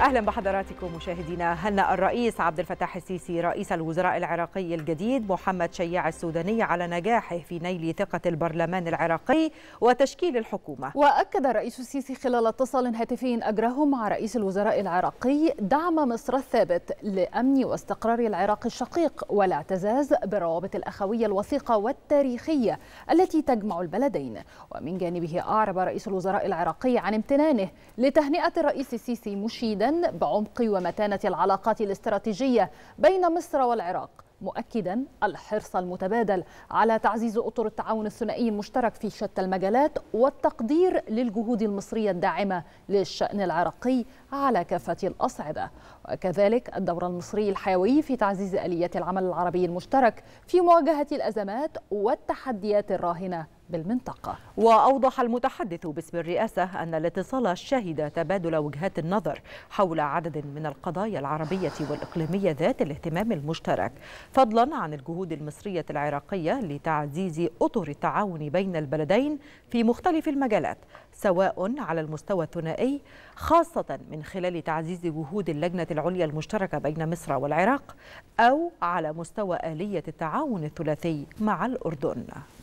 اهلا بحضراتكم مشاهدينا هنأ الرئيس عبد الفتاح السيسي رئيس الوزراء العراقي الجديد محمد شياع السوداني على نجاحه في نيل ثقة البرلمان العراقي وتشكيل الحكومة وأكد الرئيس السيسي خلال اتصال هاتفي أجره مع رئيس الوزراء العراقي دعم مصر الثابت لأمن واستقرار العراق الشقيق والاعتزاز بالروابط الأخوية الوثيقة والتاريخية التي تجمع البلدين ومن جانبه أعرب رئيس الوزراء العراقي عن امتنانه لتهنئة الرئيس السيسي مشيدا بعمق ومتانة العلاقات الاستراتيجية بين مصر والعراق مؤكدا الحرص المتبادل على تعزيز اطر التعاون الثنائي المشترك في شتى المجالات والتقدير للجهود المصريه الداعمه للشان العراقي على كافه الاصعده وكذلك الدور المصري الحيوي في تعزيز اليات العمل العربي المشترك في مواجهه الازمات والتحديات الراهنه بالمنطقة وأوضح المتحدث باسم الرئاسة أن الاتصال شهد تبادل وجهات النظر حول عدد من القضايا العربية والإقليمية ذات الاهتمام المشترك فضلا عن الجهود المصرية العراقية لتعزيز أطر التعاون بين البلدين في مختلف المجالات سواء على المستوى الثنائي خاصة من خلال تعزيز جهود اللجنة العليا المشتركة بين مصر والعراق أو على مستوى آلية التعاون الثلاثي مع الأردن